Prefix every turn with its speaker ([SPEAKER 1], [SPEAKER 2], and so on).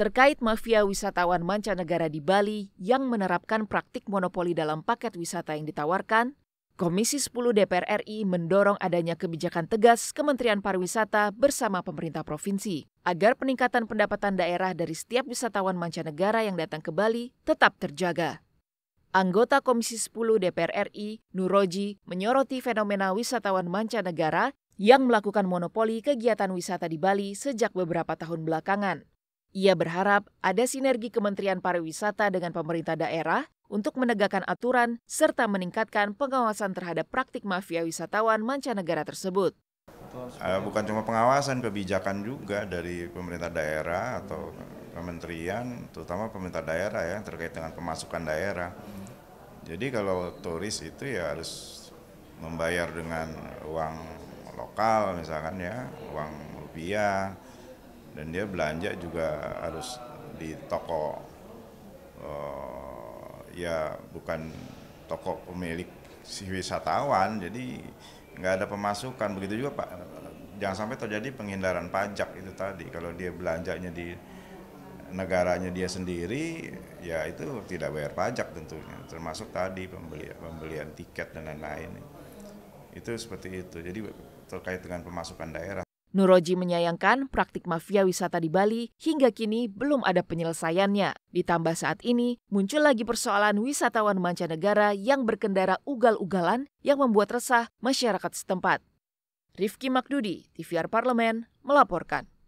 [SPEAKER 1] terkait mafia wisatawan mancanegara di Bali yang menerapkan praktik monopoli dalam paket wisata yang ditawarkan, Komisi 10 DPR RI mendorong adanya kebijakan tegas Kementerian Pariwisata bersama pemerintah provinsi agar peningkatan pendapatan daerah dari setiap wisatawan mancanegara yang datang ke Bali tetap terjaga. Anggota Komisi 10 DPR RI, Nuroji, menyoroti fenomena wisatawan mancanegara yang melakukan monopoli kegiatan wisata di Bali sejak beberapa tahun belakangan. Ia berharap ada sinergi Kementerian Pariwisata dengan pemerintah daerah untuk menegakkan aturan serta meningkatkan pengawasan terhadap praktik mafia wisatawan mancanegara tersebut.
[SPEAKER 2] Eh, bukan cuma pengawasan, kebijakan juga dari pemerintah daerah atau kementerian, terutama pemerintah daerah ya terkait dengan pemasukan daerah. Jadi kalau turis itu ya harus membayar dengan uang lokal misalkan ya, uang rupiah, dan dia belanja juga harus di toko uh, ya bukan toko pemilik si wisatawan jadi nggak ada pemasukan begitu juga pak jangan sampai terjadi penghindaran pajak itu tadi kalau dia belanjanya di negaranya dia sendiri ya itu tidak bayar pajak tentunya termasuk tadi pembelian pembelian tiket dan lain-lain itu seperti itu jadi terkait dengan pemasukan daerah
[SPEAKER 1] Nuroji menyayangkan praktik mafia wisata di Bali hingga kini belum ada penyelesaiannya. Ditambah saat ini, muncul lagi persoalan wisatawan mancanegara yang berkendara ugal-ugalan yang membuat resah masyarakat setempat. Rifki Makdudi, TVR Parlemen, melaporkan.